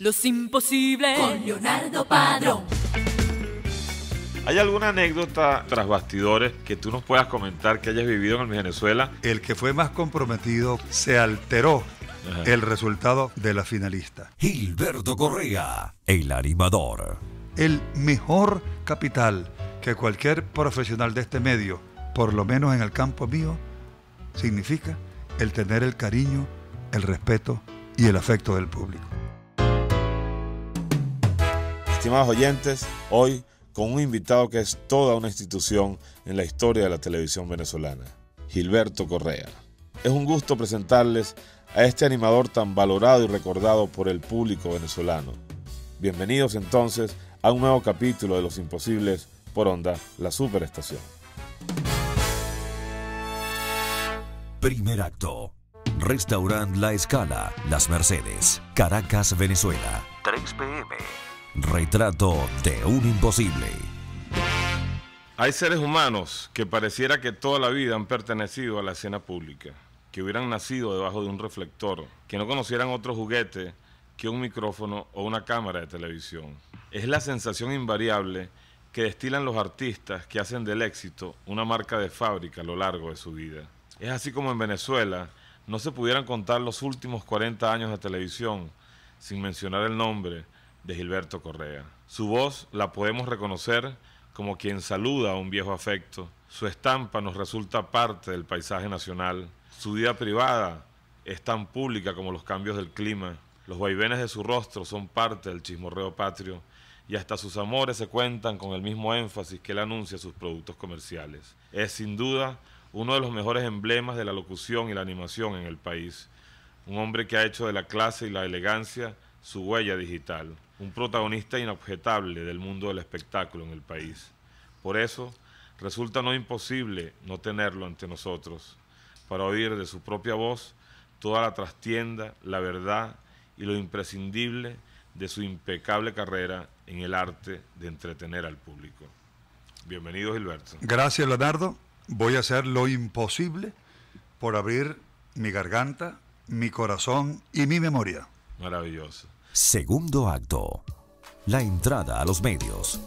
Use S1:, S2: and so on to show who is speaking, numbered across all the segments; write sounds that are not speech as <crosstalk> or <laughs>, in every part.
S1: Los imposibles con Leonardo Padrón.
S2: ¿Hay alguna anécdota tras bastidores que tú nos puedas comentar que hayas vivido en Venezuela?
S3: El que fue más comprometido se alteró el resultado de la finalista. Gilberto Correa, el animador. El mejor capital que cualquier profesional de este medio, por lo menos en el campo mío, significa el tener el cariño, el respeto y el afecto del público
S2: estimados oyentes, hoy con un invitado que es toda una institución en la historia de la televisión venezolana, Gilberto Correa. Es un gusto presentarles a este animador tan valorado y recordado por el público venezolano. Bienvenidos entonces a un nuevo capítulo de Los Imposibles
S1: por Onda, la Superestación. Primer acto. Restaurant La Escala, Las Mercedes, Caracas, Venezuela. 3 pm. Retrato de un imposible.
S2: Hay seres humanos que pareciera que toda la vida han pertenecido a la escena pública, que hubieran nacido debajo de un reflector, que no conocieran otro juguete que un micrófono o una cámara de televisión. Es la sensación invariable que destilan los artistas que hacen del éxito una marca de fábrica a lo largo de su vida. Es así como en Venezuela no se pudieran contar los últimos 40 años de televisión sin mencionar el nombre de Gilberto Correa. Su voz la podemos reconocer como quien saluda a un viejo afecto. Su estampa nos resulta parte del paisaje nacional. Su vida privada es tan pública como los cambios del clima. Los vaivenes de su rostro son parte del chismorreo patrio y hasta sus amores se cuentan con el mismo énfasis que él anuncia sus productos comerciales. Es sin duda uno de los mejores emblemas de la locución y la animación en el país. Un hombre que ha hecho de la clase y la elegancia su huella digital un protagonista inobjetable del mundo del espectáculo en el país. Por eso, resulta no imposible no tenerlo ante nosotros, para oír de su propia voz toda la trastienda, la verdad y lo imprescindible de su impecable carrera en el arte de entretener al público. Bienvenido, Gilberto. Gracias,
S3: Leonardo. Voy a hacer lo imposible por abrir mi garganta, mi corazón y mi memoria. Maravilloso.
S1: Segundo acto. La entrada a los medios.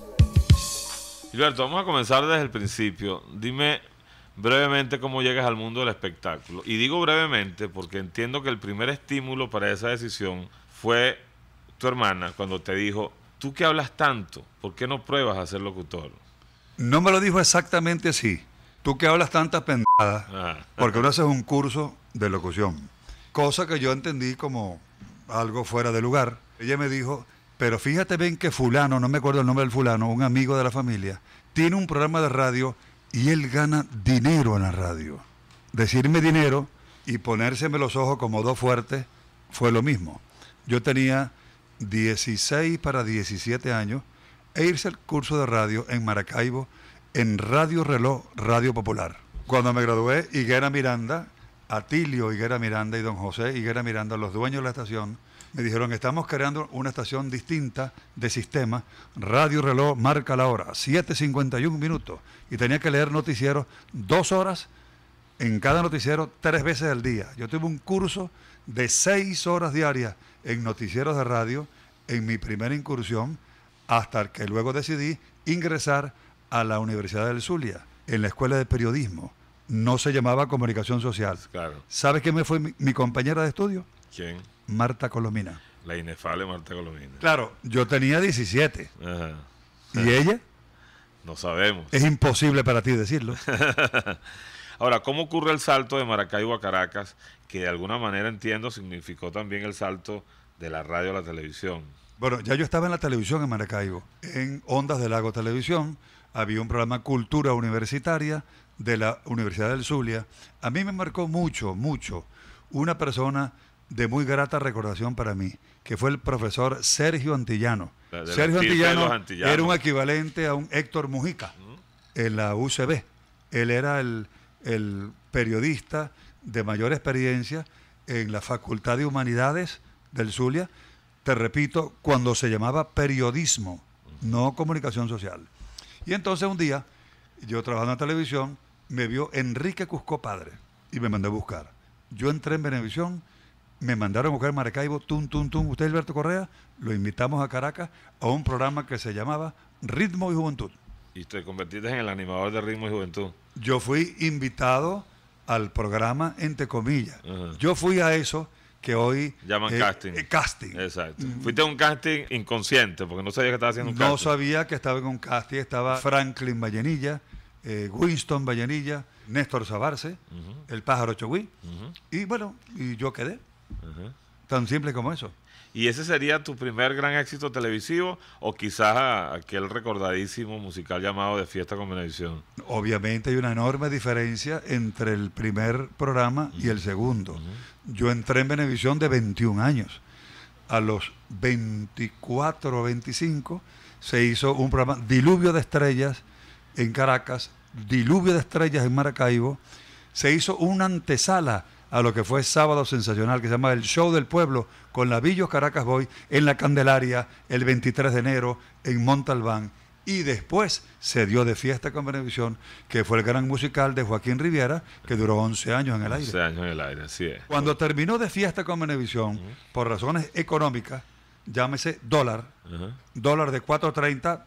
S2: Gilberto, vamos a comenzar desde el principio. Dime brevemente cómo llegas al mundo del espectáculo. Y digo brevemente porque entiendo que el primer estímulo para esa decisión fue tu hermana cuando te dijo, tú que hablas tanto, ¿por qué no pruebas a ser locutor?
S3: No me lo dijo exactamente así. Tú que hablas tantas pendejadas, ah. porque ahora haces un curso de locución. Cosa que yo entendí como algo fuera de lugar. Ella me dijo, pero fíjate bien que fulano, no me acuerdo el nombre del fulano, un amigo de la familia, tiene un programa de radio y él gana dinero en la radio. Decirme dinero y ponérseme los ojos como dos fuertes fue lo mismo. Yo tenía 16 para 17 años e irse al curso de radio en Maracaibo en Radio Reloj, Radio Popular. Cuando me gradué, Higuera Miranda Atilio Higuera Miranda y don José Higuera Miranda, los dueños de la estación, me dijeron, estamos creando una estación distinta de sistema, radio reloj marca la hora, 7.51 minutos, y tenía que leer noticieros dos horas en cada noticiero tres veces al día. Yo tuve un curso de seis horas diarias en noticieros de radio en mi primera incursión, hasta que luego decidí ingresar a la Universidad del Zulia, en la Escuela de Periodismo no se llamaba comunicación social. Claro. ¿Sabes quién me fue mi, compañera de estudio? ¿Quién? Marta Colomina.
S2: La inefable Marta Colomina. Claro,
S3: yo tenía 17. ¿Y ella?
S2: No sabemos.
S3: Es imposible para ti decirlo.
S2: <laughs> Ahora, ¿cómo ocurre el salto de Maracaibo a Caracas, que de alguna manera entiendo significó también el salto de la radio a
S3: la televisión? Bueno, ya yo estaba en la televisión en Maracaibo, en Ondas del Lago Televisión, había un programa Cultura Universitaria, de la Universidad del Zulia, a mí me marcó mucho, mucho una persona de muy grata recordación para mí, que fue el profesor Sergio Antillano. Sergio Antillano era un equivalente a un Héctor Mujica en la UCB. Él era el, el periodista de mayor experiencia en la Facultad de Humanidades del Zulia, te repito, cuando se llamaba periodismo, no comunicación social. Y entonces un día, yo trabajando en televisión, me vio Enrique Cusco Padre y me mandó a buscar. Yo entré en Venevisión, me mandaron a buscar en Maracaibo, tum, tum, tum. Usted, Alberto Correa, lo invitamos a Caracas a un programa que se llamaba Ritmo y Juventud. Y te convertiste en el animador de Ritmo y Juventud. Yo fui invitado al programa, entre comillas. Yo fui a eso que hoy llaman eh, casting.
S2: Eh, casting. Exacto. Fuiste a un casting inconsciente porque no sabía que estaba haciendo un no casting. No
S3: sabía que estaba en un casting, estaba Franklin Vallenilla, eh, Winston Vallenilla, Néstor Sabarce, el pájaro Chogüí, y bueno, y yo quedé. Tan simple como eso. ¿Y ese
S2: sería tu primer gran éxito televisivo o quizás aquel recordadísimo musical llamado De Fiesta con Benevisión?
S3: Obviamente hay una enorme diferencia entre el primer programa y el segundo. Yo entré en Benevisión de 21 años. A los 24 o 25 se hizo un programa Diluvio de Estrellas, en Caracas, diluvio de estrellas en Maracaibo, se hizo una antesala a lo que fue sábado sensacional, que se llama El Show del Pueblo, con la Villos Caracas Boy en la Candelaria el 23 de enero en Montalbán. Y después se dio de fiesta con Benevisión, que fue el gran musical de Joaquín Riviera, que duró 11 años en el aire. 11
S2: años en el aire, así es. Cuando
S3: terminó de fiesta con Benevisión, por razones económicas, llámese dólar, dólar de 4.30,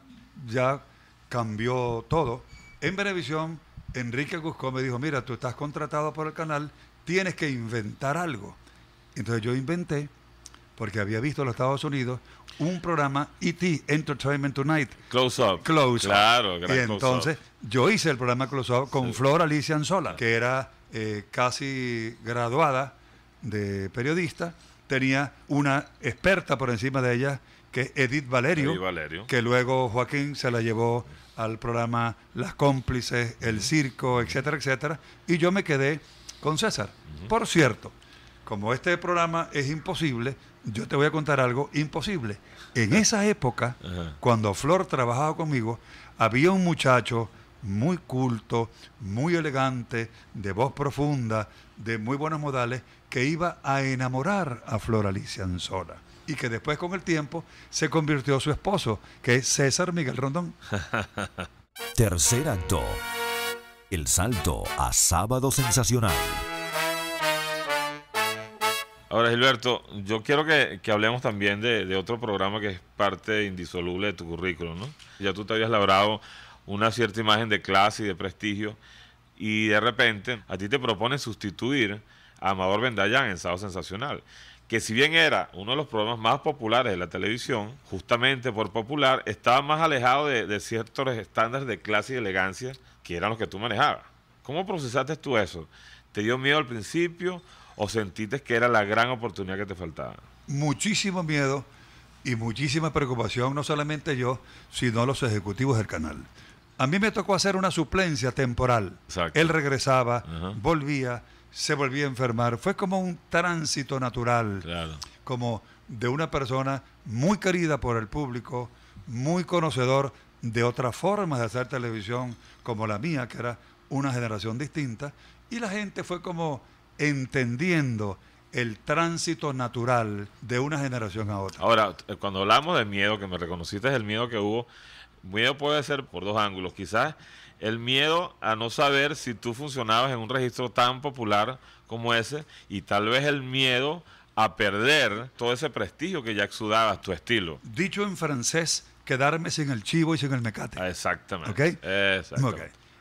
S3: ya cambió todo. En Venevisión, Enrique Cusco me dijo, mira, tú estás contratado por el canal, tienes que inventar algo. Entonces yo inventé, porque había visto en los Estados Unidos, un programa ET, Entertainment Tonight. Close Up. Close claro,
S2: Up. y entonces
S3: yo hice el programa Close Up con Flor Alicia Anzola, que era eh, casi graduada de periodista, tenía una experta por encima de ella que Edith Valerio, que luego Joaquín se la llevó al programa Las cómplices, El circo, etcétera, etcétera, y yo me quedé con César. Por cierto, como este programa es imposible, yo te voy a contar algo imposible. En esa época, cuando Flor trabajaba conmigo, había un muchacho muy culto, muy elegante, de voz profunda, de muy buenos modales, que iba a enamorar a Flor Alicia Anzola y que después con el tiempo se convirtió su esposo, que es César Miguel Rondón.
S1: <laughs> Tercer acto. El salto a sábado sensacional. Ahora, Gilberto,
S2: yo quiero que, hablemos también de, otro programa que es parte indisoluble de tu currículum, ¿no? Ya tú te habías labrado una cierta imagen de clase y de prestigio, y de repente a ti te proponen sustituir a Amador Vendallán en Sábado Sensacional que si bien era uno de los programas más populares de la televisión, justamente por popular, estaba más alejado de, ciertos estándares de clase y elegancia que eran los que tú manejabas. ¿Cómo procesaste tú eso? ¿Te dio miedo al principio o sentiste que era la gran oportunidad que te faltaba?
S3: Muchísimo miedo y muchísima preocupación, no solamente yo, sino los ejecutivos del canal. A mí me tocó hacer una suplencia temporal. Él regresaba, volvía, se volvía a enfermar. Fue como un tránsito natural, como de una persona muy querida por el público, muy conocedor de otras formas de hacer televisión como la mía, que era una generación distinta, y la gente fue como entendiendo el tránsito natural de una generación a otra.
S2: Ahora, eh, cuando hablamos de miedo, que me reconociste, es el miedo que hubo, miedo puede ser por dos ángulos, quizás el miedo a no saber si tú funcionabas en un registro tan popular como ese y tal vez el miedo a perder todo ese prestigio que ya
S3: exudabas tu estilo. Dicho en francés, quedarme sin el chivo y sin el mecate. Ah, exactamente.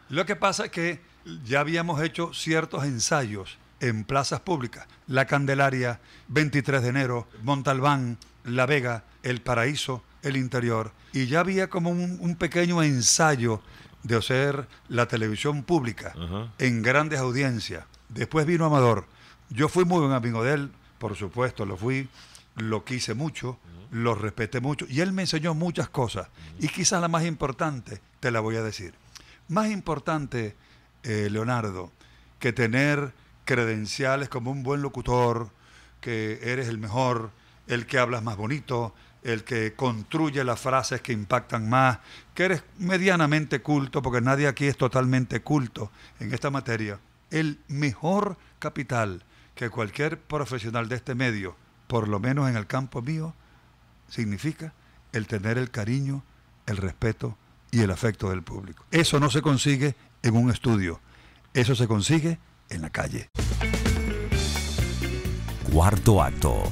S3: Lo que pasa es que ya habíamos hecho ciertos ensayos en plazas públicas. La Candelaria, 23 de enero, Montalbán, La Vega, El Paraíso, el interior. Y ya había como un pequeño ensayo de hacer la televisión pública en grandes audiencias. Después vino Amador. Yo fui muy buen amigo de él, por supuesto, lo fui, lo quise mucho, lo respeté mucho y él me enseñó muchas cosas. Y quizás la más importante, te la voy a decir. Más importante, eh, Leonardo, que tener credenciales como un buen locutor, que eres el mejor, el que hablas más bonito, el que construye las frases que impactan más, que eres medianamente culto, porque nadie aquí es totalmente culto en esta materia. El mejor capital que cualquier profesional de este medio, por lo menos en el campo mío, significa el tener el cariño, el respeto y el afecto del público. Eso no se consigue en un estudio, eso se consigue en la calle.
S1: Cuarto acto,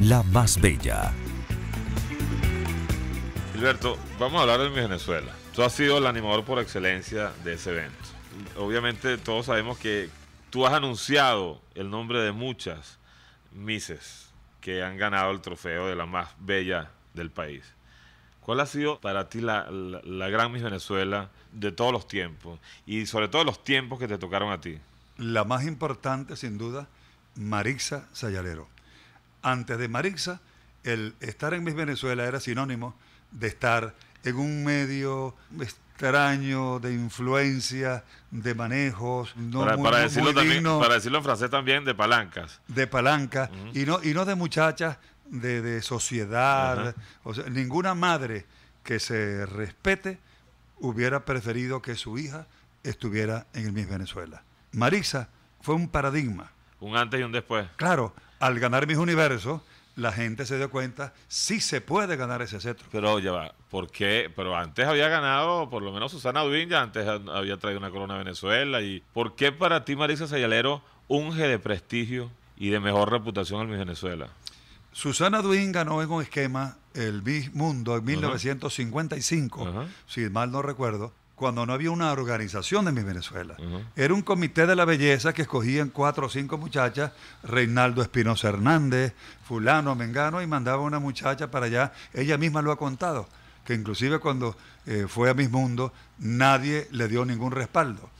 S1: la más bella.
S2: Alberto, vamos a hablar de Miss Venezuela. Tú has sido el animador por excelencia de ese evento. Obviamente todos sabemos que tú has anunciado el nombre de muchas Misses que han ganado el trofeo de la más bella del país. ¿Cuál ha sido para ti la, gran Miss Venezuela de todos los tiempos? Y sobre todo los tiempos que te tocaron a ti.
S3: La más importante, sin duda, Marixa Sayalero. Antes de Marixa, el estar en Miss Venezuela era sinónimo de estar en un medio extraño de influencia, de manejos, no para, para decirlo también, para decirlo
S2: en francés también, de palancas.
S3: De palancas, y, no, y no de muchachas de, de sociedad. o sea, ninguna madre que se respete hubiera preferido que su hija estuviera en el Miss Venezuela. Marisa fue un paradigma.
S2: Un antes y un después.
S3: Claro, al ganar Miss Universo, la gente se dio cuenta,
S2: si se puede ganar ese cetro. Pero ya va, ¿por qué? Pero antes había ganado, por lo menos Susana Duin, ya antes había traído una corona a Venezuela. ¿Y por qué para ti, Marisa Sayalero, unge de prestigio y de mejor reputación al Miss Venezuela?
S3: Susana Duin ganó en un esquema el Miss Mundo en 1955, si mal no recuerdo, cuando no había una organización de Mis Venezuela. Era un comité de la belleza que escogían cuatro o cinco muchachas, Reinaldo Espinosa Hernández, fulano, mengano, y mandaba una muchacha para allá. Ella misma lo ha contado, que inclusive cuando eh, fue a Mis Mundo, nadie le dio ningún respaldo.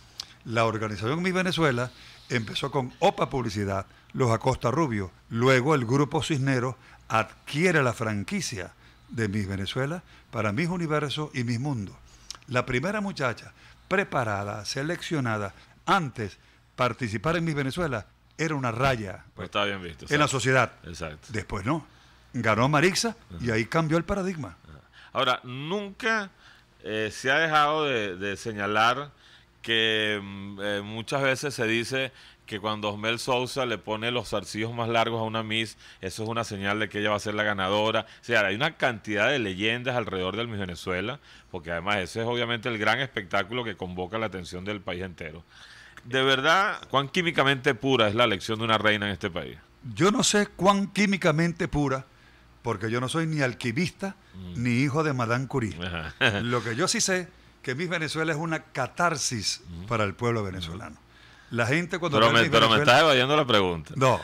S3: La organización Mis Venezuela empezó con OPA Publicidad, los Acosta Rubio. Luego el grupo Cisneros adquiere la franquicia de Mis Venezuela para Mis Universo y Mis Mundos la primera muchacha preparada, seleccionada, antes participar en Miss Venezuela era una raya
S2: pues bien visto, en la
S3: sociedad. Exacto. Después no. Ganó Marixa y ahí cambió el paradigma.
S2: Ahora, nunca eh, se ha dejado de, señalar que mm, eh, muchas veces se dice que cuando Osmel Sousa le pone los zarcillos más largos a una Miss, eso es una señal de que ella va a ser la ganadora. O sea, hay una cantidad de leyendas alrededor del Miss Venezuela, porque además ese es obviamente el gran espectáculo que convoca la atención del país entero. De verdad, ¿cuán químicamente pura es la elección de una reina en este país?
S3: Yo no sé cuán químicamente pura, porque yo no soy ni alquimista mm. ni hijo de Madame Curie. Lo que yo sí sé, que Miss Venezuela es una catarsis mm. para el pueblo venezolano. La gente cuando pero, me, estás
S2: evadiendo la pregunta. No.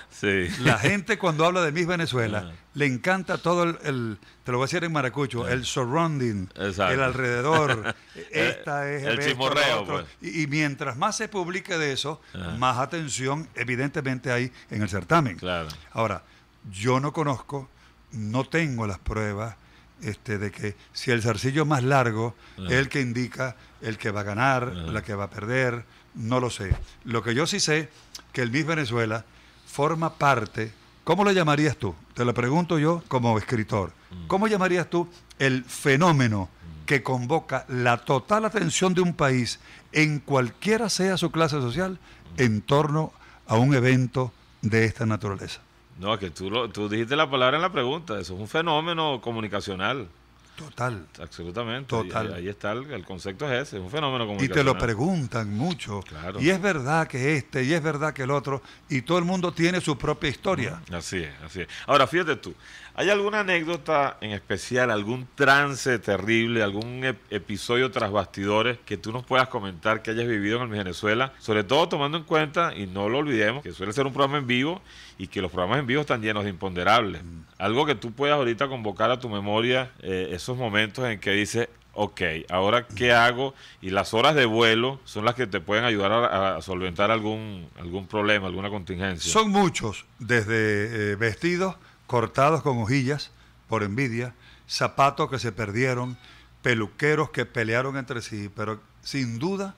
S2: La gente
S3: cuando habla de Miss Venezuela <laughs> ah. le encanta todo el, te lo voy a decir en maracucho, el ah. surrounding, el alrededor, <laughs> eh, esta es el, chismorreo. Pues. Y, mientras más se publique de eso, ah. más atención evidentemente hay en el certamen. Claro. Ahora, yo no conozco, no tengo las pruebas este, de que si el zarcillo más largo es el que indica el que va a ganar, la que va a perder, no lo sé. Lo que yo sí sé, que el Miss Venezuela forma parte, ¿cómo lo llamarías tú? Te lo pregunto yo como escritor. Mm. ¿Cómo llamarías tú el fenómeno mm. que convoca la total atención de un país, en cualquiera sea su clase social, mm. en torno a un evento de esta naturaleza?
S2: No, que tú, tú dijiste la palabra en la pregunta, eso es un fenómeno comunicacional. Total. Absolutamente. Total. ahí, está, el, concepto es ese, es un fenómeno como Y te lo
S3: preguntan mucho. Claro. Y es verdad que este, y es verdad que el otro, y todo el mundo tiene su propia historia.
S2: Así es, así es. Ahora, fíjate tú, ¿Hay alguna anécdota en especial, algún trance terrible, algún episodio tras bastidores que tú nos puedas comentar que hayas vivido en Venezuela? Sobre todo tomando en cuenta, y no lo olvidemos, que suele ser un programa en vivo y que los programas en vivo están llenos de imponderables. Mm. Algo que tú puedas ahorita convocar a tu memoria eh, esos momentos en que dices, ok, ahora qué hago y las horas de vuelo son las que te pueden ayudar a, solventar algún, algún problema, alguna
S3: contingencia. Son muchos, desde eh, vestidos cortados con hojillas por envidia, zapatos que se perdieron, peluqueros que pelearon entre sí, pero sin duda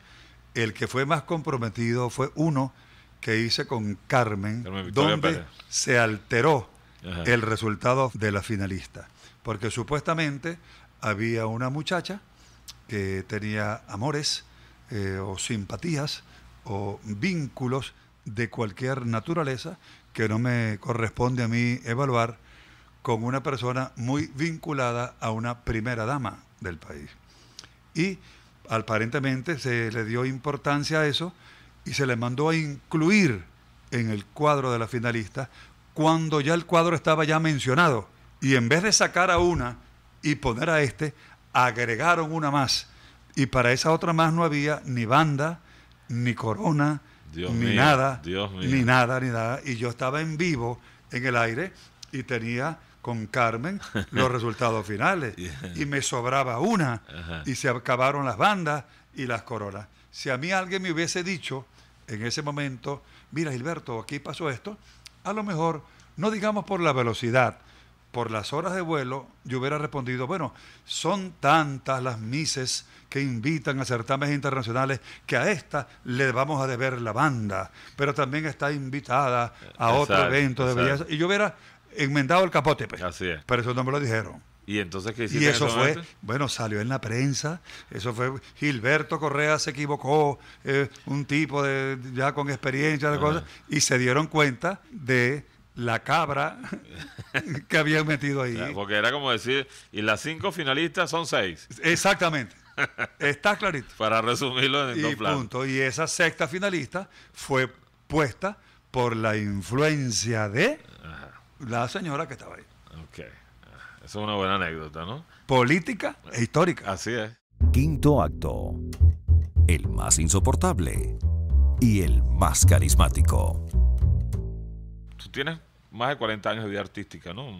S3: el que fue más comprometido fue uno que hice con Carmen, donde se alteró el resultado de la finalista, porque supuestamente había una muchacha que tenía amores eh, o simpatías o vínculos de cualquier naturaleza que no me corresponde a mí evaluar con una persona muy vinculada a una primera dama del país. Y aparentemente se le dio importancia a eso y se le mandó a incluir en el cuadro de la finalista cuando ya el cuadro estaba ya mencionado. Y en vez de sacar a una y poner a este, agregaron una más. Y para esa otra más no había ni banda, ni corona, ni nada, ni nada, ni nada. Y yo estaba en vivo, en el aire, y tenía con Carmen <laughs> los resultados finales. Y me sobraba una, y se acabaron las bandas y las coronas. Si a mí alguien me hubiese dicho en ese momento, mira Gilberto, aquí pasó esto, a lo mejor, no digamos por la velocidad, por las horas de vuelo, yo hubiera respondido, bueno, son tantas las mises que invitan a certámenes internacionales que a esta le vamos a deber la banda, pero también está invitada a otro evento de Y yo hubiera enmendado el capote, pues. Así pero eso no me lo dijeron. ¿Y entonces qué hiciste? Y eso fue, bueno, salió en la prensa, eso fue, Gilberto Correa se equivocó, eh, un tipo de, ya con experiencia, de cosas, y se dieron cuenta de la cabra <laughs> que habían metido ahí. Porque
S2: era como decir, y las cinco finalistas son seis.
S3: Exactamente.
S2: <laughs> Está clarito. Para resumirlo en y Punto.
S3: Y esa sexta finalista fue puesta por la influencia de la señora
S2: que estaba ahí. Ok. Ah, esa es una buena anécdota, ¿no?
S3: Política e histórica. Así es. Quinto acto.
S1: El más insoportable y el más carismático
S2: tienes más de 40 años de vida artística, ¿no?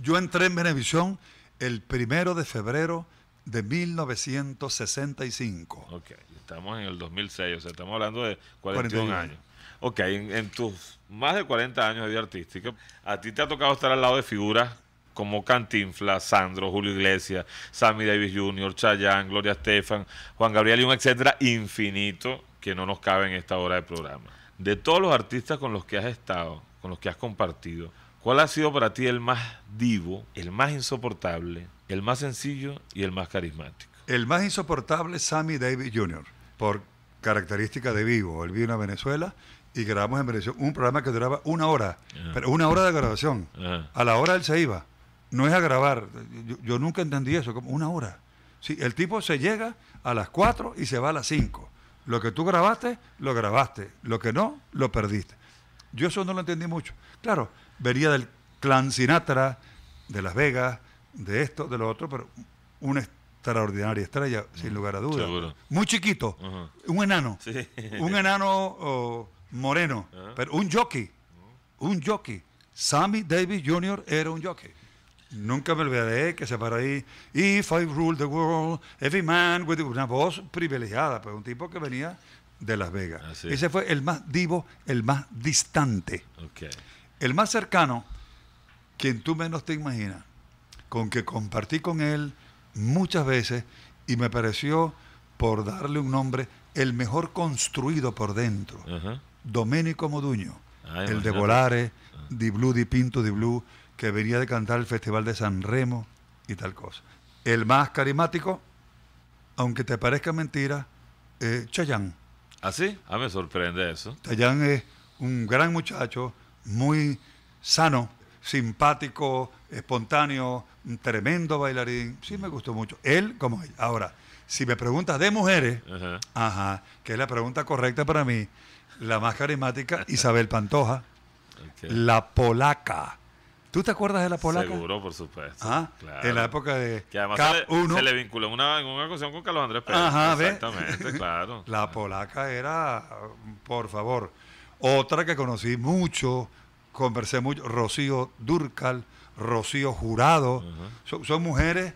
S3: Yo entré en Venevisión el primero de febrero de 1965. Ok,
S2: estamos en el 2006, o sea, estamos hablando de 41, años. Ok, en, tus más de 40 años de vida artística, a ti te ha tocado estar al lado de figuras como Cantinfla, Sandro, Julio Iglesias, Sammy Davis Jr., Chayanne, Gloria Estefan, Juan Gabriel y un etcétera infinito que no nos cabe en esta hora de programa. De todos los artistas con los que has estado, con los que has compartido, ¿cuál ha sido para ti el más divo, el más insoportable, el más sencillo y el más carismático?
S3: El más insoportable, Sammy Davis Jr., por característica de vivo. Él vino a Venezuela y grabamos en Venezuela un programa que duraba una hora, pero una hora de grabación. A la hora él se iba. No es a grabar. Yo, nunca entendí eso, como una hora. Sí, el tipo se llega a las 4 y se va a las 5. Lo que tú grabaste, lo grabaste. Lo que no, lo perdiste. Yo eso no lo entendí mucho. Claro, vería del clan Sinatra, de Las Vegas, de esto, de lo otro, pero una extraordinaria estrella, sin mm, lugar a duda Muy chiquito, un enano, un enano moreno, pero un jockey, un jockey. Sammy Davis Jr. era un jockey. Nunca me olvidaré que se para ahí, If I rule the world, every man with... Una voz privilegiada, pues un tipo que venía de Las Vegas. Ese fue el más divo el más distante. El más cercano, quien tú menos te imaginas, con que compartí con él muchas veces y me pareció, por darle un nombre, el mejor construido por dentro. Domenico Moduño, ah, el de Volare, Di Blue, Di Pinto, Di Blue, que venía de cantar el Festival de San Remo y tal cosa. El más carismático, aunque te parezca mentira, eh, Chayanne.
S2: ¿Ah, sí? Ah, me sorprende eso.
S3: Tallán es un gran muchacho, muy sano, simpático, espontáneo, un tremendo bailarín. Sí, me gustó mucho. Él como él. Ahora, si me preguntas de mujeres, ajá. que es la pregunta correcta para mí, la más carismática, Isabel Pantoja, la polaca. ¿Tú te acuerdas de la polaca? Seguro,
S2: por supuesto.
S3: ¿Ah? En la época de. Que además se, le, vinculó
S2: en una ocasión con Carlos Andrés Pérez. Exactamente, <laughs> claro.
S3: La polaca era, por favor. Otra que conocí mucho, conversé mucho, Rocío Durcal, Rocío Jurado. son, mujeres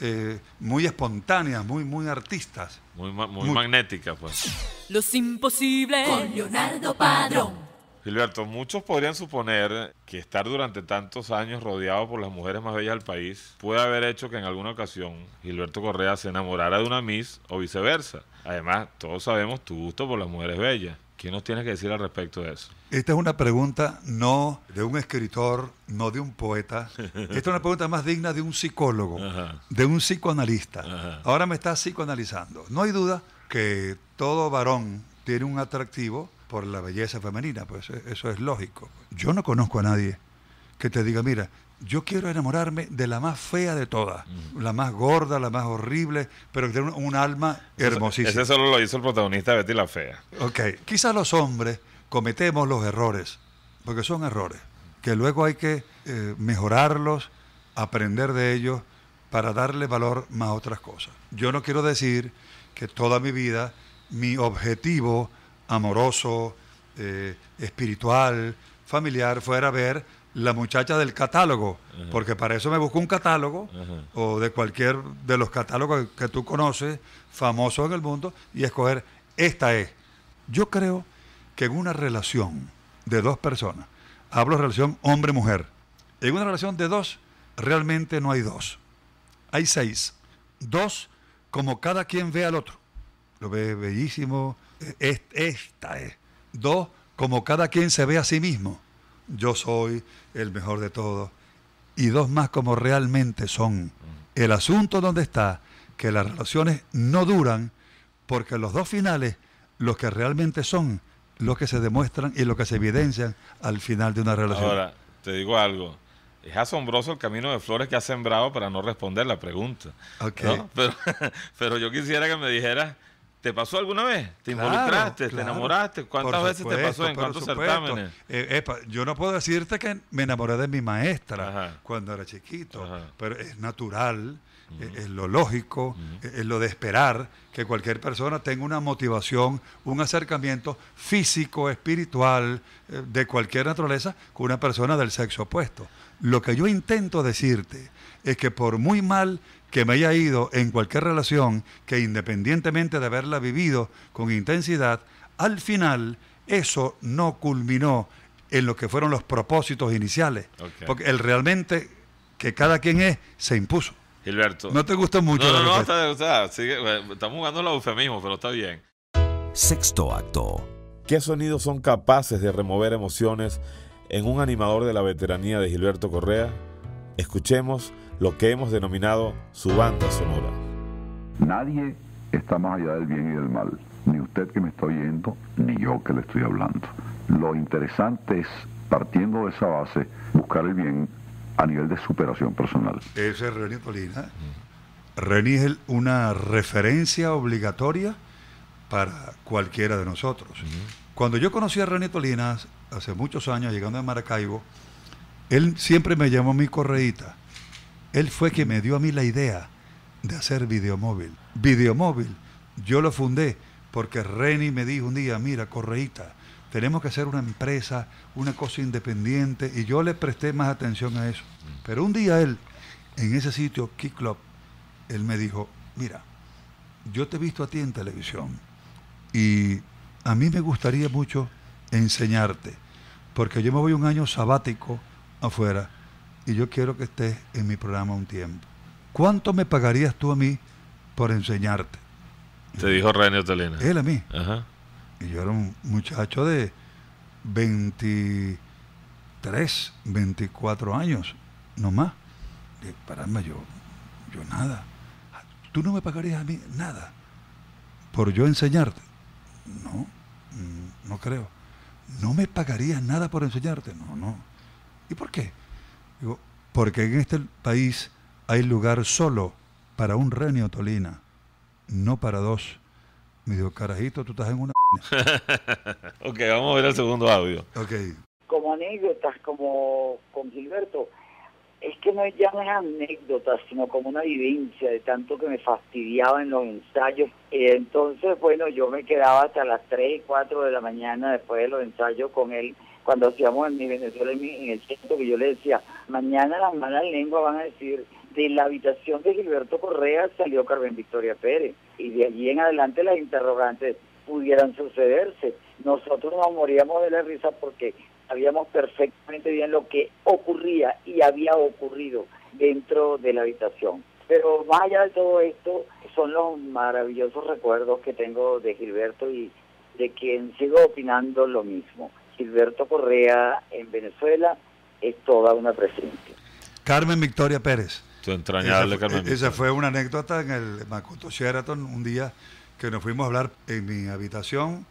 S3: eh, muy espontáneas, muy, muy artistas.
S2: Muy, muy, muy magnéticas, pues.
S1: Los imposibles. Con Leonardo Padrón.
S2: Gilberto, muchos podrían suponer que estar durante tantos años rodeado por las mujeres más bellas del país puede haber hecho que en alguna ocasión Gilberto Correa se enamorara de una Miss o viceversa. Además, todos sabemos tu gusto por las mujeres bellas. ¿Qué nos tienes que decir al respecto de eso?
S3: Esta es una pregunta no de un escritor, no de un poeta. Esta es una pregunta más digna de un psicólogo, de un psicoanalista. Ahora me estás psicoanalizando. No hay duda que todo varón tiene un atractivo por la belleza femenina, pues e-, eso es lógico. Yo no conozco a nadie que te diga, mira, yo quiero enamorarme de la más fea de todas, la más gorda, la más horrible, pero que tiene un, alma hermosísima. Ese,
S2: solo lo hizo el protagonista Betty la Fea.
S3: Ok, quizás los hombres cometemos los errores, porque son errores, que luego hay que eh, mejorarlos, aprender de ellos para darle valor más a otras cosas. Yo no quiero decir que toda mi vida mi objetivo amoroso, eh, espiritual, familiar, fuera a ver la muchacha del catálogo, porque para eso me busco un catálogo o de cualquier de los catálogos que tú conoces, famosos en el mundo, y escoger, esta es. Yo creo que en una relación de dos personas, hablo de relación hombre-mujer, en una relación de dos, realmente no hay dos. Hay seis. Dos como cada quien ve al otro. Lo ve bellísimo, es, esta es. Dos, como cada quien se ve a sí mismo, yo soy el mejor de todos. Y dos más, como realmente son. El asunto donde está, que las relaciones no duran, porque los dos finales, los que realmente son, los que se demuestran y los que se evidencian al final de una relación. Ahora,
S2: te digo algo. Es asombroso el camino de flores que has sembrado para no responder la pregunta. Pero, <laughs> pero yo quisiera que me dijeras ¿Te pasó alguna vez? ¿Te involucraste? ¿Te enamoraste? ¿Cuántas veces te pasó? ¿En cuántos
S3: eh, yo no puedo decirte que me enamoré de mi maestra cuando era chiquito, pero es natural, e-, es, lo lógico, e-, es lo de esperar que cualquier persona tenga una motivación, un acercamiento físico, espiritual, eh, de cualquier naturaleza, con una persona del sexo opuesto. Lo que yo intento decirte es que por muy mal que me haya ido en cualquier relación que independientemente de haberla vivido con intensidad, al final eso no culminó en lo que fueron los propósitos iniciales. Porque el realmente que cada quien es se impuso.
S2: Gilberto. No te gusta mucho. No, no, no, está, estamos jugando los eufemismo, pero está bien. Sexto acto. ¿Qué sonidos son capaces de remover emociones en un animador de la veteranía de Gilberto Correa? escuchemos lo que hemos denominado su banda sonora.
S3: Nadie está más allá del bien y del mal, ni usted que me está oyendo, ni yo que le estoy hablando. Lo interesante es, partiendo de esa base, buscar el bien a nivel de superación personal. Ese es René Tolina. una referencia obligatoria para cualquiera de nosotros. Cuando yo conocí a René Tolinas hace muchos años, llegando a Maracaibo, él siempre me llamó mi correíta. Él fue quien me dio a mí la idea de hacer Videomóvil. Videomóvil, yo lo fundé porque Reni me dijo un día, mira, correíta, tenemos que hacer una empresa, una cosa independiente, y yo le presté más atención a eso. Pero un día él, en ese sitio, Kick Club, él me dijo, mira, yo te he visto a ti en televisión y a mí me gustaría mucho enseñarte, porque yo me voy un año sabático afuera y yo quiero que estés en mi programa un tiempo. ¿Cuánto me pagarías tú a mí por enseñarte?
S2: Te dijo René Telena. Él a mí.
S3: Y yo era un muchacho de 23, 24 años, no más. para yo, yo nada. ¿Tú no me pagarías a mí nada por yo enseñarte? No, mm, no creo. ¿No me pagarías nada por enseñarte? No, no ¿Y por qué? Digo, porque en este país hay lugar solo para un renio Tolina, no para dos. Me dijo, carajito, tú estás en una... <laughs> <laughs> ok, vamos a ver el segundo audio. Ok. Como anécdotas, como con Gilberto, es que no ya no es anécdota, sino como una vivencia de tanto que me fastidiaba en los ensayos. entonces,
S2: bueno, yo me quedaba hasta las 3 y 4 de la mañana después de los ensayos con él cuando hacíamos en mi Venezuela, en, el centro... que yo le decía, mañana las malas lenguas van a decir, de la habitación de Gilberto Correa salió Carmen Victoria Pérez, y de allí en adelante las
S1: interrogantes pudieran sucederse. Nosotros nos moríamos de la risa porque sabíamos perfectamente bien lo que ocurría y había ocurrido dentro de la habitación. Pero más allá de todo esto, son los maravillosos recuerdos que tengo de Gilberto y de quien sigo opinando lo mismo. Gilberto Correa en Venezuela es toda una presencia.
S3: Carmen Victoria Pérez. esa, fue una anécdota en el Macuto Sheraton un día que nos fuimos a hablar en mi habitación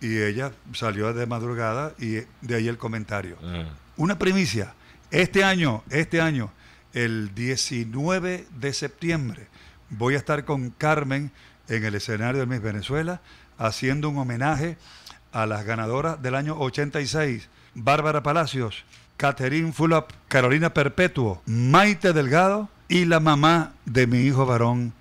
S3: y ella salió de madrugada y de ahí el comentario. Ah. Una primicia. Este año, este año, el 19 de septiembre, voy a estar con Carmen en el escenario de Miss Venezuela haciendo un homenaje a las ganadoras del año 86, Bárbara Palacios, Catherine Fulop, Carolina Perpetuo, Maite Delgado y la mamá de mi hijo varón,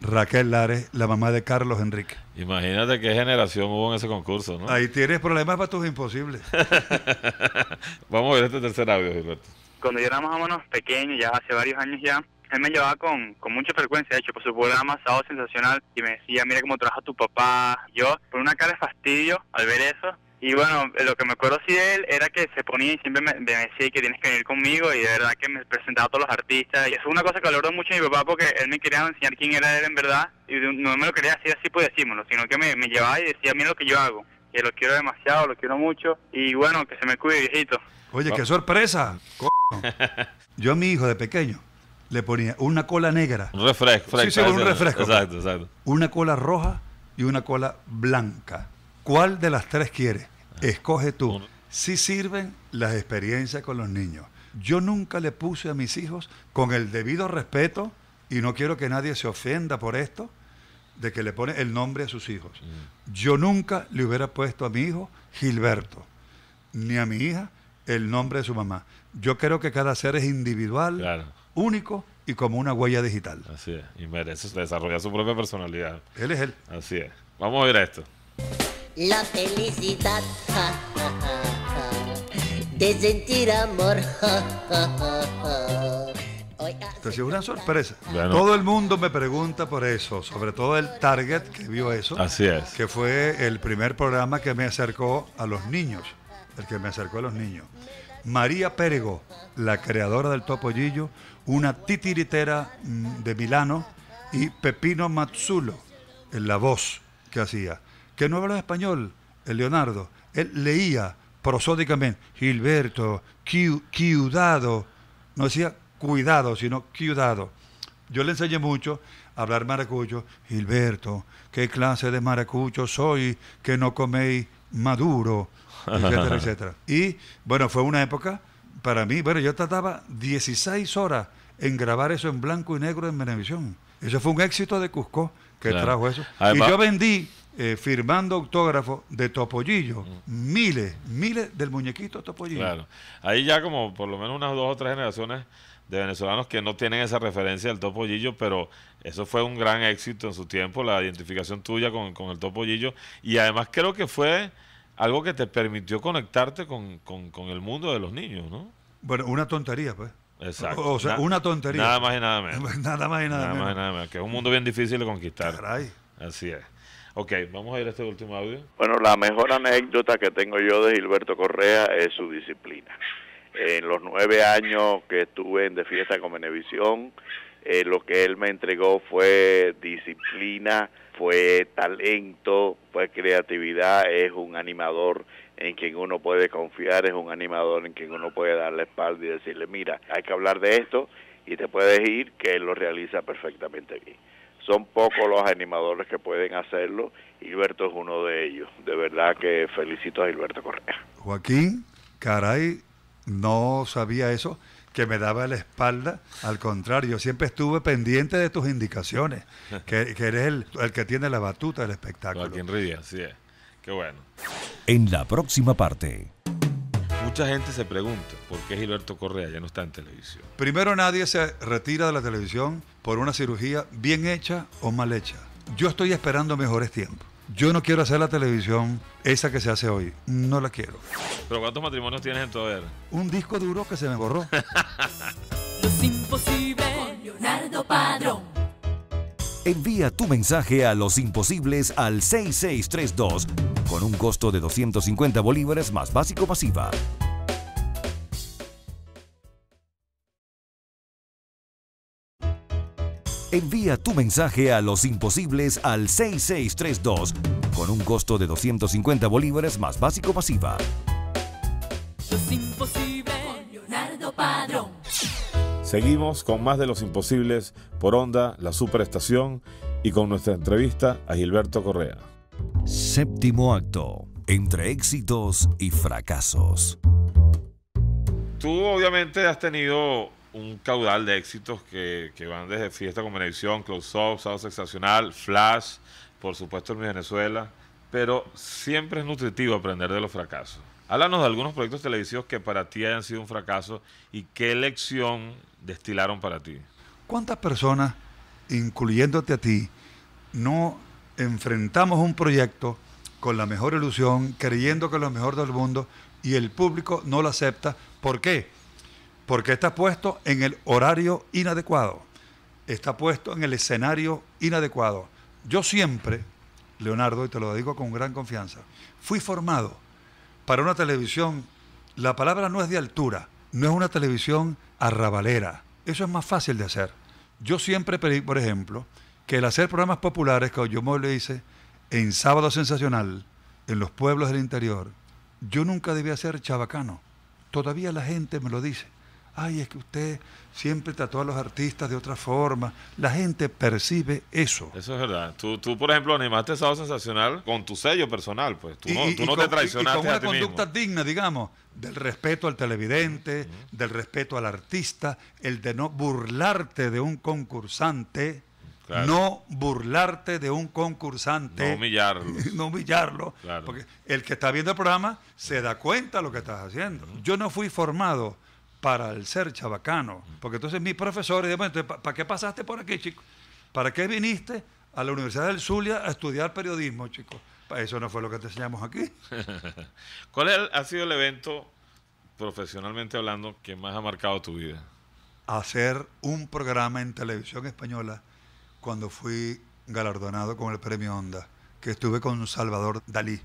S3: Raquel Lares, la mamá de Carlos Enrique.
S2: Imagínate qué generación hubo en ese concurso, ¿no?
S3: Ahí tienes problemas para tus imposibles. <laughs>
S2: Vamos a ver este tercer audio, Gilberto.
S3: Cuando llegamos a más pequeños ya hace varios años ya, él me llevaba con, mucha frecuencia, de hecho, por pues su programa estaba Sensacional, y me decía, mira cómo trabaja tu papá. Yo, por una cara de fastidio al ver eso, y bueno, eh, lo que me acuerdo de él era que se ponía y siempre me, decía que tienes que venir conmigo y de verdad que me presentaba a todos los artistas. Y eso es una cosa que valoro mucho a mi papá porque él me quería enseñar quién era él en verdad y no me lo quería decir así pues decímoslo, sino
S2: que me, llevaba y decía, mira lo que yo hago, que lo quiero demasiado, lo quiero mucho y bueno, que se me cuide viejito.
S3: Oye, qué sorpresa. <laughs> yo a mi hijo de pequeño le ponía una cola negra.
S2: Un refresco. Sí, sí, un refresco. Pues. Exacto, exacto.
S3: Una cola roja y una cola blanca. ¿Cuál de las tres quieres? Ah. Escoge tú. Sí sirven las experiencias con los niños. Yo nunca le puse a mis hijos, con el debido respeto, y no quiero que nadie se ofenda por esto, de que le pone el nombre a sus hijos. Yo nunca le hubiera puesto a mi hijo Gilberto, ni a mi hija el nombre de su mamá. Yo creo que cada ser es individual, claro único y como una huella digital. Así es,
S2: y merece desarrollar su propia personalidad. Él es él. Así es. Vamos a ver esto.
S1: La felicidad
S3: de sentir amor. es una sorpresa. Todo el mundo me pregunta por eso, sobre todo el Target que vio eso. Así es. Que fue el primer programa que me acercó a los niños, el que me acercó a los niños. María Pérego, la creadora del Topollillo, una titiritera mm, de Milano y Pepino Mazzulo en la voz que hacía, que no hablaba español, el Leonardo, él leía prosódicamente Gilberto, cuidado, no decía cuidado, sino cuidado. Yo le enseñé mucho a hablar maracucho, Gilberto, qué clase de maracucho soy que no coméis maduro, <laughs> etcétera, etcétera. Y bueno, fue una época para mí, bueno, yo trataba 16 horas en grabar eso en blanco y negro en Menevisión. Eso fue un éxito de Cusco que trajo eso. y yo vendí, eh, firmando autógrafos de Topollillo, mm. miles, miles del muñequito Topollillo. Claro.
S2: Ahí ya como por lo menos unas dos o tres generaciones de venezolanos que no tienen esa referencia del Topollillo, pero eso fue un gran éxito en su tiempo, la identificación tuya con, con el Topollillo. Y además creo que fue algo que te permitió conectarte con, el mundo de los niños, ¿no?
S3: Bueno, una tontería, pues. Exacto. O, sea, una tontería. Nada más y nada menos. <laughs> nada más y nada, nada Más y nada menos, que es un
S2: mundo bien difícil de conquistar. Caray. Así es. Ok, vamos a ir a este último audio.
S1: Bueno, la mejor anécdota que tengo yo de Gilberto Correa es su disciplina. En los nueve años que estuve en De Fiesta con Venevisión, eh, lo que él me entregó fue disciplina, fue talento, fue creatividad, es un animador en quien uno puede confiar, es un animador en quien uno puede darle espalda y decirle, mira, hay que hablar de esto y te puedes ir, que él lo realiza perfectamente aquí. Son pocos los animadores que pueden hacerlo, Gilberto es uno de ellos. De verdad que felicito a Gilberto Correa.
S3: Joaquín, caray, no sabía eso que me daba la espalda. Al contrario, siempre estuve pendiente de tus indicaciones, que, eres el, que tiene la batuta del espectáculo. Joaquín Ridia, sí es. Qué bueno.
S1: En la próxima parte.
S3: Mucha
S2: gente se pregunta por qué Gilberto Correa ya no está en televisión.
S3: Primero, nadie se retira de la televisión por una cirugía bien hecha o mal hecha. Yo estoy esperando mejores tiempos. Yo no quiero hacer la televisión esa que se hace hoy. No la quiero.
S2: ¿Pero cuántos matrimonios tienes en
S1: tu haber? Un disco duro que se me borró. <laughs> Los imposibles con Leonardo Padrón. Envía tu mensaje a Los Imposibles al 6632 con un costo de 250 bolívares más básico masiva. Envía tu mensaje a Los Imposibles al 6632 con un costo de 250 bolívares más básico pasiva. Los Imposibles con Leonardo Padrón. Seguimos con más de Los Imposibles
S2: por Onda, la Superestación y con nuestra entrevista a Gilberto Correa.
S1: Séptimo acto, entre éxitos y fracasos.
S2: Tú obviamente has tenido un caudal de éxitos que, van desde Fiesta con Benedicción, Close Up, Sábado Sensacional, Flash, por supuesto en Venezuela, pero siempre es nutritivo aprender de los fracasos. Háblanos de algunos proyectos televisivos que para ti hayan sido un fracaso y qué lección destilaron para ti.
S3: ¿Cuántas personas, incluyéndote a ti, no enfrentamos un proyecto con la mejor ilusión, creyendo que es lo mejor del mundo y el público no lo acepta? ¿Por qué? porque está puesto en el horario inadecuado, está puesto en el escenario inadecuado. Yo siempre, Leonardo, y te lo digo con gran confianza, fui formado para una televisión, la palabra no es de altura, no es una televisión arrabalera, eso es más fácil de hacer. Yo siempre pedí, por ejemplo, que el hacer programas populares, que yo le hice en Sábado Sensacional, en los pueblos del interior, yo nunca debía ser chabacano. Todavía la gente me lo dice ay, es que usted siempre trató a los artistas de otra forma. La gente percibe eso.
S2: Eso es verdad. Tú, por ejemplo, animaste Sábado Sensacional con tu sello personal, pues. Tú no, tú no te traicionaste. Y, con una conducta
S3: digna, digamos, del respeto al televidente, del respeto al artista, el de no burlarte de un concursante. No burlarte de un concursante. No humillarlo. <laughs> no humillarlo. Porque el que está viendo el programa se da cuenta de lo que estás haciendo. Yo no fui formado para el ser chabacano. Porque entonces mis profesores, bueno, ¿para qué pasaste por aquí, chico? ¿Para qué viniste a la Universidad del Zulia a estudiar periodismo, chicos? Eso no fue lo que te enseñamos aquí.
S2: <laughs> ¿Cuál ha sido el evento, profesionalmente hablando, que más ha marcado tu vida?
S3: Hacer un programa en televisión española cuando fui galardonado con el premio Onda, que estuve con Salvador Dalí.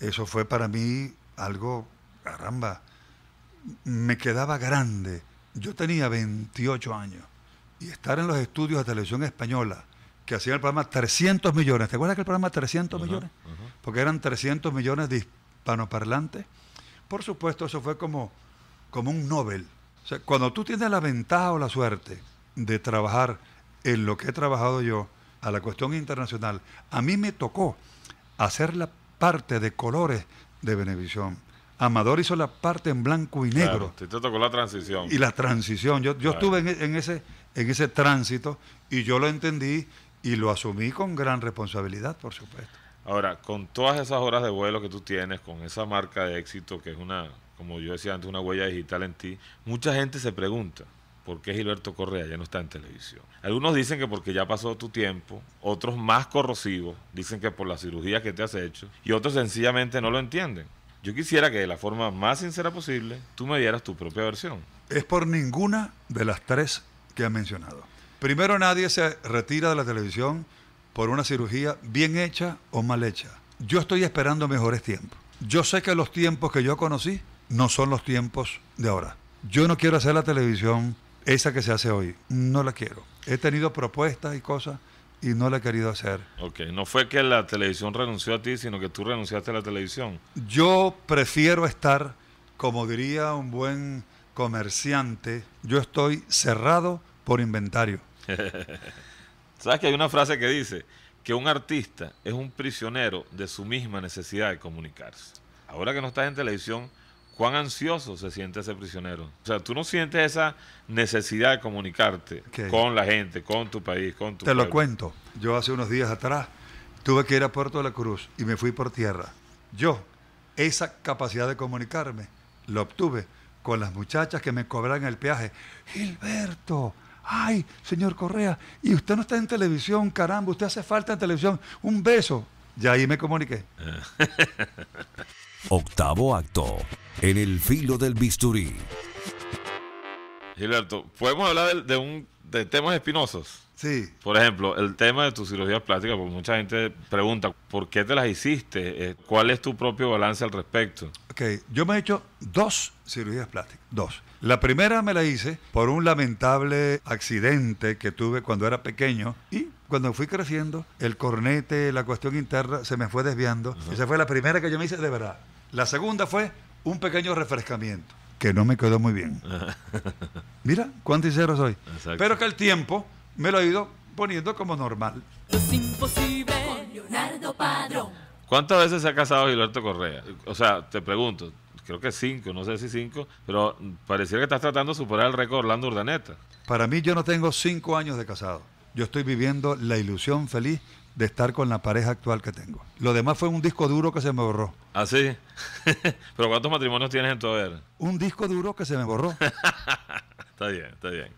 S3: Eso fue para mí algo, caramba, me quedaba grande. Yo tenía 28 años y estar en los estudios de televisión española que hacían el programa 300 millones. ¿Te acuerdas que el programa 300 millones? Porque eran 300 millones de hispanoparlantes. Por supuesto, eso fue como, como un Nobel. O sea, cuando tú tienes la ventaja o la suerte de trabajar en lo que he trabajado yo, a la cuestión internacional, a mí me tocó hacer la parte de colores de Benevisión. Amador hizo la parte en blanco y negro. Claro, te
S2: tocó la transición. Y la transición. Yo, yo estuve
S3: en, ese, en ese tránsito y yo lo entendí y lo asumí con gran responsabilidad, por supuesto.
S2: Ahora, con todas esas horas de vuelo que tú tienes, con esa marca de éxito que es una, como yo decía antes, una huella digital en ti, mucha gente se pregunta, ¿por qué Gilberto Correa ya no está en televisión? Algunos dicen que porque ya pasó tu tiempo, otros más corrosivos dicen que por la cirugía que te has hecho y otros sencillamente no lo entienden. Yo quisiera que de la forma más sincera posible tú me dieras tu propia versión.
S3: Es por ninguna de las tres que ha mencionado. Primero, nadie se retira de la televisión por una cirugía bien hecha o mal hecha. Yo estoy esperando mejores tiempos. Yo sé que los tiempos que yo conocí no son los tiempos de ahora. Yo no quiero hacer la televisión esa que se hace hoy. No la quiero. He tenido propuestas y cosas y no la he querido hacer.
S2: Ok, no fue que la televisión renunció a ti, sino que tú renunciaste a la televisión.
S3: Yo prefiero estar, como diría un buen comerciante, yo estoy cerrado por inventario.
S2: <laughs> ¿Sabes que hay una frase que dice que un artista es un prisionero de su misma necesidad de comunicarse? Ahora que no estás en televisión, cuán ansioso se siente ese prisionero. O sea, tú no sientes esa necesidad de comunicarte con la gente, con tu país, con tu Te lo cuento.
S3: Yo hace unos días atrás tuve que ir a Puerto de la Cruz y me fui por tierra. Yo esa capacidad de comunicarme la obtuve con las muchachas que me cobran el peaje. Gilberto, ay, señor Correa, y usted no está en televisión, caramba, usted hace falta en televisión. Un beso. Ya ahí me comuniqué.
S1: <laughs> Octavo acto, en el filo del bisturí.
S2: Gilberto, podemos hablar de, un, de temas espinosos. Sí. Por ejemplo, el tema de tus cirugías plásticas, porque mucha gente pregunta, ¿por qué te las hiciste? Eh, ¿Cuál es tu propio balance al respecto?
S3: Ok, yo me he hecho dos cirugías plásticas, dos. La primera me la hice por un lamentable accidente que tuve cuando era pequeño y cuando fui creciendo, el cornete, la cuestión interna, se me fue desviando. Esa fue la primera que yo me hice de verdad. La segunda fue un pequeño refrescamiento, que no me quedó muy bien. <laughs> Mira cuánto sincero soy. Pero que el tiempo me lo ha ido poniendo como normal. Es
S1: imposible Leonardo Padrón.
S2: ¿Cuántas veces se ha casado Gilberto Correa? O sea, te pregunto, creo que cinco, no sé si cinco, pero pareciera que estás tratando de superar el récord Orlando Urdaneta.
S3: Para mí yo no tengo cinco años de casado yo estoy viviendo la ilusión feliz de estar con la pareja actual que tengo. Lo demás fue un disco duro que se me borró.
S2: ¿Ah, sí? <laughs> ¿Pero cuántos matrimonios tienes en tu haber?
S3: Un disco duro que se me borró. <laughs> está
S2: bien, está bien.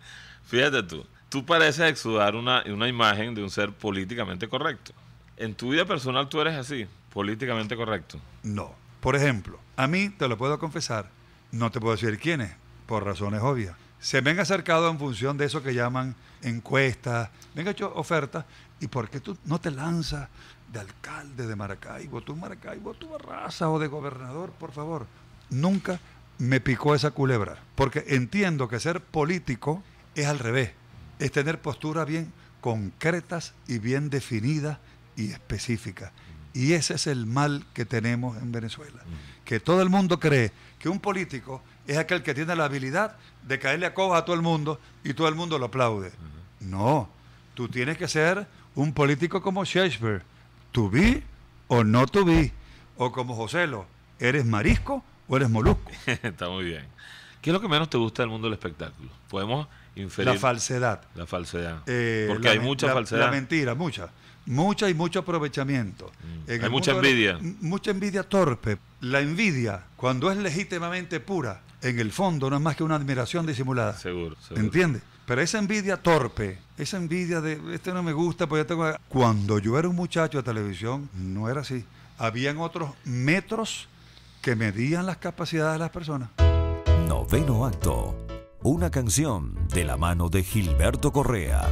S2: Fíjate tú, tú pareces exudar una, una imagen de un ser políticamente correcto. ¿En tu vida personal tú eres así, políticamente correcto?
S3: No. Por ejemplo, a mí, te lo puedo confesar, no te puedo decir quién es, por razones obvias se me han acercado en función de eso que llaman encuestas, me han hecho ofertas, ¿y por qué tú no te lanzas de alcalde de Maracaibo, tú Maracaibo, tú Barraza o de gobernador, por favor? Nunca me picó esa culebra, porque entiendo que ser político es al revés, es tener posturas bien concretas y bien definidas y específicas. Y ese es el mal que tenemos en Venezuela que todo el mundo cree que un político es aquel que tiene la habilidad de caerle a cobas a todo el mundo y todo el mundo lo aplaude. No, tú tienes que ser un político como Shakespeare, to be o no to be, o como Joselo, ¿eres marisco o eres molusco? <laughs> Está
S2: muy bien. ¿Qué es lo que menos te gusta del mundo del espectáculo? Podemos inferir. La
S3: falsedad. La falsedad. Eh, Porque hay mucha falsedad. La mentira, mucha mucha y mucho aprovechamiento. Mm. Hay mucha envidia. mucha envidia torpe. La envidia, cuando es legítimamente pura, en el fondo no es más que una admiración disimulada. Seguro, seguro. ¿Entiendes? Pero esa envidia torpe, esa envidia de este no me gusta, pues ya tengo. Cuando yo era un muchacho de televisión, no era así. Habían otros metros que medían las capacidades de las personas. Noveno acto. Una canción de la mano de Gilberto Correa.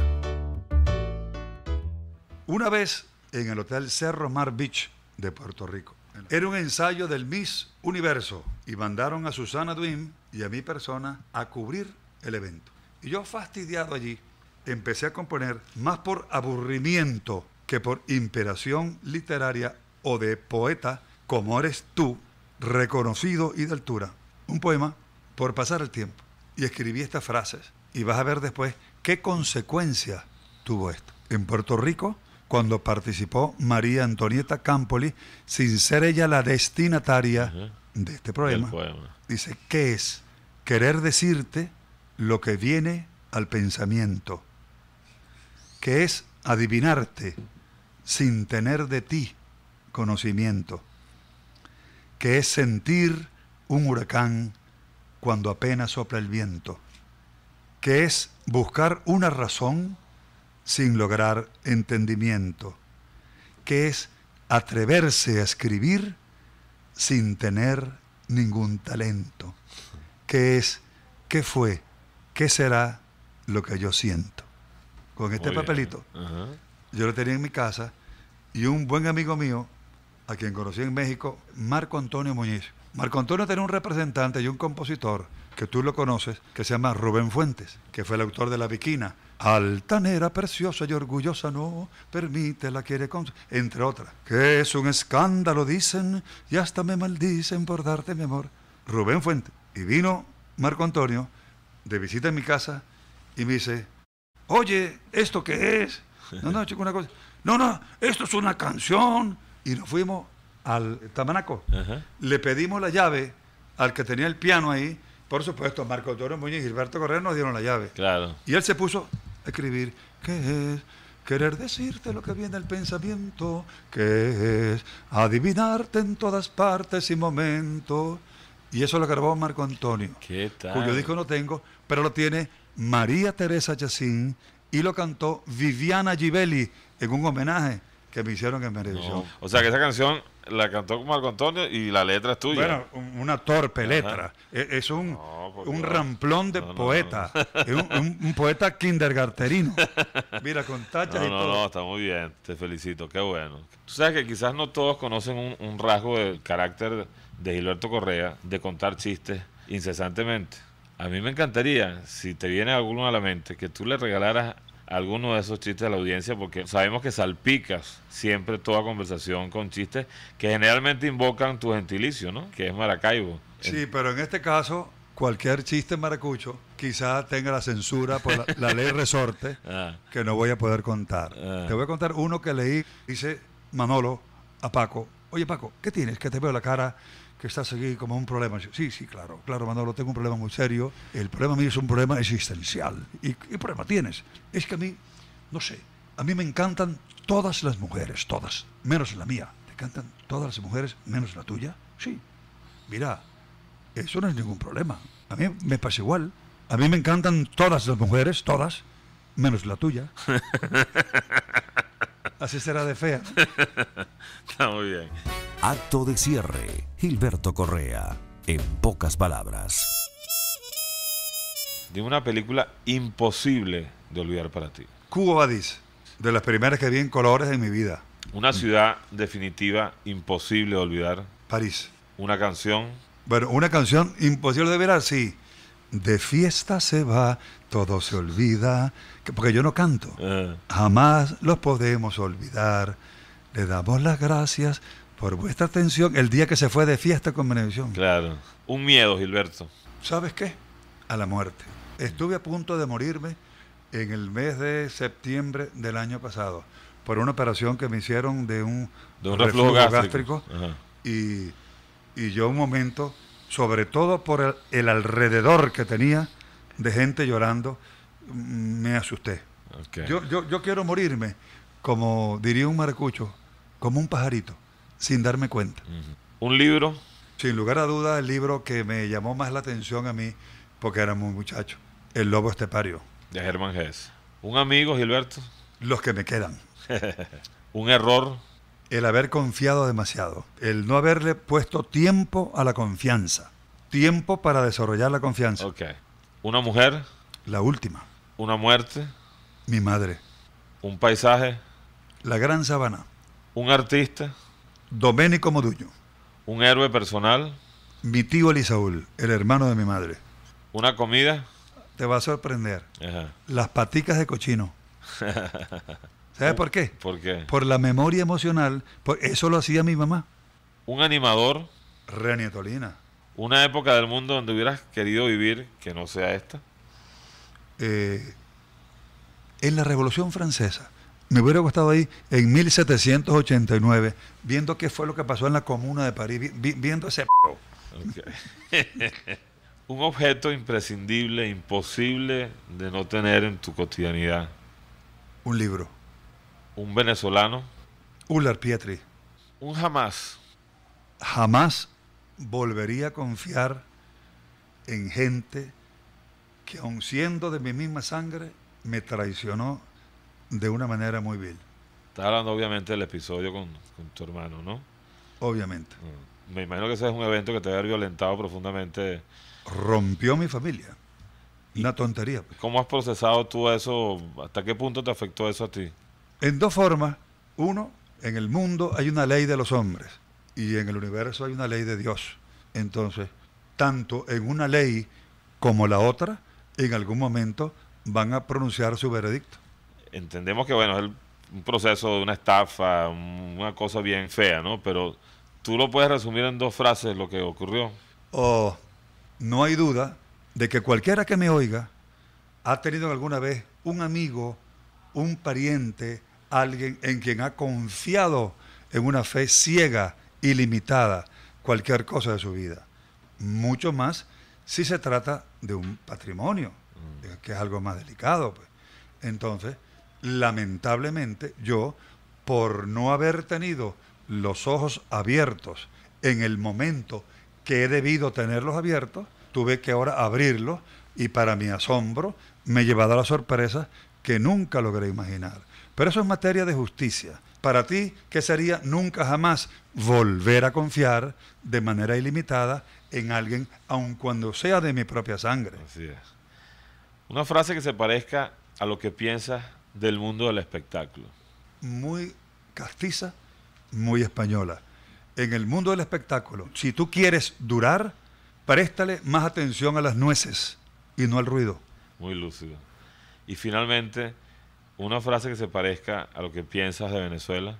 S3: Una vez en el Hotel Cerro Mar Beach de Puerto Rico. Era un ensayo del Miss Universo y mandaron a Susana Duim y a mi persona a cubrir el evento. Y yo fastidiado allí, empecé a componer más por aburrimiento que por imperación literaria o de poeta como eres tú, reconocido y de altura. Un poema por pasar el tiempo. Y escribí estas frases. Y vas a ver después qué consecuencia tuvo esto. En Puerto Rico cuando participó María Antonieta Campoli, sin ser ella la destinataria de este problema, Dice, ¿qué es? Querer decirte lo que viene al pensamiento, que es adivinarte sin tener de ti conocimiento, que es sentir un huracán cuando apenas sopla el viento, que es buscar una razón sin lograr entendimiento, que es atreverse a escribir sin tener ningún talento, que es qué fue, qué será lo que yo siento. Con este papelito, yo lo tenía en mi casa y un buen amigo mío, a quien conocí en México, Marco Antonio Muñiz. Marco Antonio tenía un representante y un compositor que tú lo conoces, que se llama Rubén Fuentes, que fue el autor de La Viquina, Altanera, preciosa y orgullosa, no permite la quiere con... Entre otras. Que es un escándalo, dicen, y hasta me maldicen por darte mi amor. Rubén Fuente. Y vino Marco Antonio de visita en mi casa y me dice, oye, ¿esto qué es? <laughs> No, no, chico, una cosa. No, no, esto es una canción. Y nos fuimos al Tamanaco. Le pedimos la llave al que tenía el piano ahí. Por supuesto, Marco Antonio Muñoz y Gilberto Correa nos dieron la llave. Claro. Y él se puso escribir qué es querer decirte lo que viene el pensamiento, que es adivinarte en todas partes y momentos. Y eso lo grabó Marco Antonio,
S2: cuyo disco
S3: no tengo, pero lo tiene María Teresa Yacín y lo cantó Viviana Givelli en un homenaje que me hicieron en Venevisión.
S2: O sea que esa canción la cantó Marco Antonio y la letra es tuya. Bueno,
S3: una torpe letra. E, es, un,
S2: ramplón de poeta. Es
S3: un, poeta kindergarterino. Mira, con tachas y todo. No, no,
S2: está muy bien. Te felicito. Qué bueno. Tú sabes que quizás no todos conocen un rasgo del carácter de Gilberto Correa de contar chistes incesantemente. A mí me encantaría, si te viene alguno a la mente, que tú le regalaras algunos de esos chistes de la audiencia porque sabemos que salpicas siempre toda conversación con chistes que generalmente invocan tu gentilicio, ¿no? Que es Maracaibo. Sí,
S3: pero en este caso cualquier chiste maracucho quizá tenga la censura por la, ley resorte <laughs> ah. que no voy a poder contar. Ah. Te voy a contar uno que leí, dice Manolo a Paco, oye Paco, ¿qué tienes? Que te veo la cara que estás aquí como un problema. sí, sí, claro, claro, Manolo, tengo un problema muy serio. El problema mío es un problema existencial. ¿Y qué problema tienes? Es que a mí, no sé, a mí me encantan todas las mujeres, todas, menos la mía. ¿Te encantan todas las mujeres, menos la tuya? Sí. Mira, eso no es ningún problema. A mí me pasa igual. A mí me encantan todas las mujeres, todas, menos la tuya. <laughs> Así será de fea. Está muy bien.
S1: Acto de cierre, Gilberto Correa, en pocas palabras.
S2: De una película imposible de olvidar para ti.
S3: Cuba, Badis, de las primeras que vi en colores en mi vida.
S2: Una ciudad definitiva imposible de olvidar. París. Una canción.
S3: Bueno, una canción imposible de olvidar, sí. De fiesta se va, todo se olvida, porque yo no canto. Eh. Jamás los podemos olvidar. Le damos las gracias por vuestra atención el día que se fue de fiesta con Benevisión. Claro. Un miedo, Gilberto. ¿Sabes qué? A la muerte. Estuve a punto de morirme en el mes de septiembre del año pasado por una operación que me hicieron de un, reflujo, gástrico. y, yo un momento, sobre todo por el, alrededor que tenía de gente llorando, mm, me asusté. Yo, yo, yo quiero morirme, como diría un maracucho, como un pajarito sin darme cuenta. ¿Un libro? Sin lugar a duda el libro que me llamó más la atención a mí, porque era muy muchacho, El Lobo Estepario. De
S2: Germán Gess. ¿Un amigo,
S3: Gilberto? Los que me quedan. <laughs> ¿Un error? El haber confiado demasiado, el no haberle puesto tiempo a la confianza, tiempo para desarrollar la confianza.
S2: Ok. ¿Una mujer?
S3: La última.
S2: ¿Una muerte? Mi madre. ¿Un paisaje?
S3: La gran sabana. ¿Un artista? Doménico Moduño.
S2: Un héroe personal.
S3: Mi tío Elisaúl, el hermano de mi madre.
S2: Una comida.
S3: Te va a sorprender. Las paticas de cochino.
S2: <laughs> ¿Sabes por qué? ¿Por
S3: Por la memoria emocional. Por eso lo hacía mi mamá.
S2: Un animador. Tolina. Una época del mundo donde hubieras querido vivir que no sea esta.
S3: Eh, en la Revolución Francesa me hubiera gustado ahí en 1789, viendo qué fue lo que pasó en la Comuna de París, viendo ese... <laughs>
S2: Un objeto imprescindible, imposible de no tener en tu cotidianidad. Un libro. Un venezolano.
S3: Ular Pietri. Un jamás. Jamás volvería a confiar en gente que aun siendo de mi misma sangre me traicionó de una manera muy vil.
S2: Estás hablando obviamente del episodio con, tu hermano, ¿no?
S3: Obviamente. Ah,
S2: me imagino que ese es un evento que te ha violentado profundamente.
S3: Rompió mi familia. Una tontería.
S2: Pues. ¿Cómo has procesado tú eso? ¿Hasta qué punto te afectó eso a ti?
S3: En dos formas. Uno, en el mundo hay una ley de los hombres y en el universo hay una ley de Dios. Entonces, tanto en una ley como la otra, en algún momento van a pronunciar su veredicto
S2: entendemos que, bueno, es un proceso de una estafa, una cosa bien fea, ¿no? Pero tú lo puedes resumir en dos frases lo que ocurrió.
S3: Oh, no hay duda de que cualquiera que me oiga ha tenido alguna vez un amigo, un pariente, alguien en quien ha confiado en una fe ciega, ilimitada, cualquier cosa de su vida. Mucho más si se trata de un patrimonio, mm. que es algo más delicado. Pues. Entonces, lamentablemente yo, por no haber tenido los ojos abiertos en el momento que he debido tenerlos abiertos, tuve que ahora abrirlos y para mi asombro me llevado a la sorpresa que nunca logré imaginar. Pero eso es materia de justicia. Para ti, ¿qué sería nunca jamás volver a confiar de manera ilimitada en alguien, aun cuando sea de mi propia sangre? Así es.
S2: Una frase que se parezca a lo que piensas del mundo del espectáculo.
S3: Muy castiza, muy española. En el mundo del espectáculo, si tú quieres durar, préstale más atención a las nueces y no al ruido.
S2: Muy lúcido. Y finalmente, una frase que se parezca a lo que piensas de Venezuela.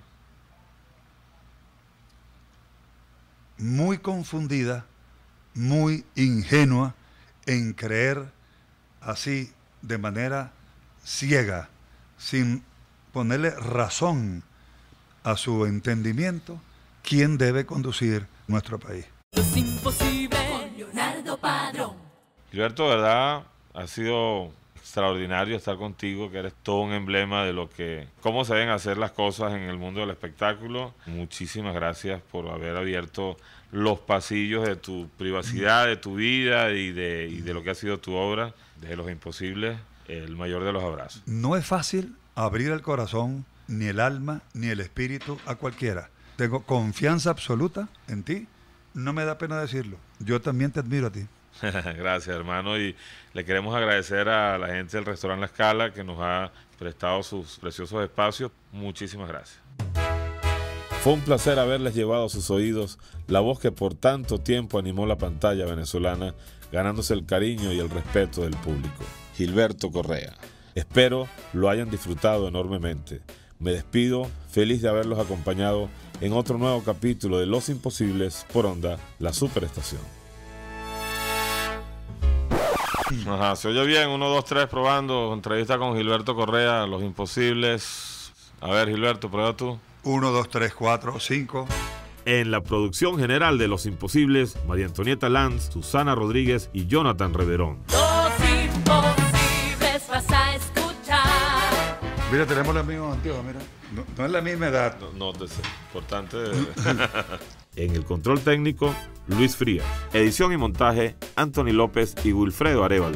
S3: Muy confundida, muy ingenua en creer así de manera ciega sin ponerle razón a su entendimiento quién debe conducir nuestro país. Es
S1: imposible Leonardo Padrón.
S2: Gilberto, ¿verdad? Ha sido extraordinario estar contigo, que eres todo un emblema de lo que, cómo se deben hacer las cosas en el mundo del espectáculo. Muchísimas gracias por haber abierto los pasillos de tu privacidad, de tu vida y de, y de lo que ha sido tu obra, desde Los Imposibles el mayor de los abrazos.
S3: No es fácil abrir el corazón, ni el alma, ni el espíritu a cualquiera. Tengo confianza absoluta en ti. No me da pena decirlo. Yo también te admiro a ti.
S2: <laughs> Gracias, hermano. Y le queremos agradecer a la gente del restaurante La Escala que nos ha prestado sus preciosos espacios. Muchísimas gracias. Fue un placer haberles llevado a sus oídos la voz que por tanto tiempo animó la pantalla venezolana, ganándose el cariño y el respeto del público. Gilberto Correa. Espero lo hayan disfrutado enormemente. Me despido, feliz de haberlos acompañado en otro nuevo capítulo de Los Imposibles por Onda, la Superestación. Ajá, se oye bien, 1, 2, 3, probando. Entrevista con Gilberto Correa, Los Imposibles. A ver, Gilberto, prueba tú.
S3: 1, 2, 3, 4, 5.
S2: En la producción general de Los Imposibles, María Antonieta Lanz, Susana Rodríguez y Jonathan Reverón. Mira, tenemos los mismos antiguos, mira. No, es la misma edad. No, es Importante. <laughs> en el control técnico, Luis Frías. Edición y montaje, Anthony López
S3: y Wilfredo Arevalo.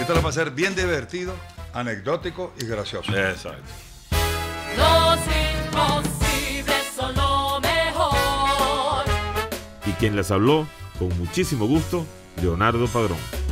S3: Esto lo va a ser bien divertido, anecdótico y gracioso. Exacto.
S1: Los imposibles son lo mejor.
S2: Y quien les habló, con muchísimo gusto, Leonardo Padrón.